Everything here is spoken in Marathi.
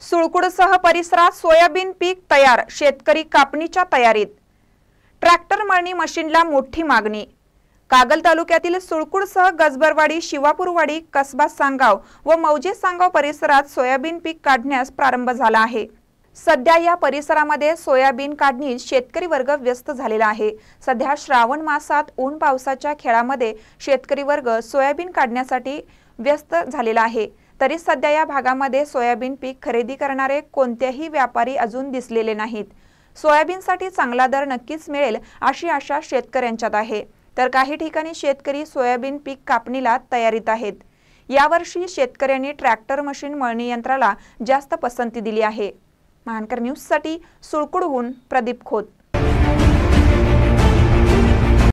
सुळकुडसह परिसरात सोयाबीन पीक तयार शेतकरी कापणीच्या तयारीत ट्रॅक्टर मळणी मशीनला मोठी मागणी कागल तालुक्यातील सुळकुडसह गजबरवाडी शिवापूरवाडी कसबा सांगाव व मौजे सांगाव परिसरात सोयाबीन पीक काढण्यास प्रारंभ झाला आहे सध्या या परिसरामध्ये सोयाबीन काढणीत शेतकरी वर्ग व्यस्त झालेला आहे सध्या श्रावण मासात ऊन पावसाच्या खेळामध्ये शेतकरी वर्ग सोयाबीन काढण्यासाठी व्यस्त झालेला आहे तरी सध्या या भागामध्ये सोयाबीन पीक खरेदी करणारे कोणतेही व्यापारी अजून दिसलेले नाहीत सोयाबीनसाठी चांगला दर नक्कीच मिळेल अशी आशा शेतकऱ्यांच्यात आहे तर काही ठिकाणी शेतकरी सोयाबीन पीक कापणीला तयारीत आहेत यावर्षी शेतकऱ्यांनी ट्रॅक्टर मशीन मळणी यंत्राला जास्त पसंती दिली आहे महानकर न्यूजसाठी सुळकुडहून प्रदीप खोत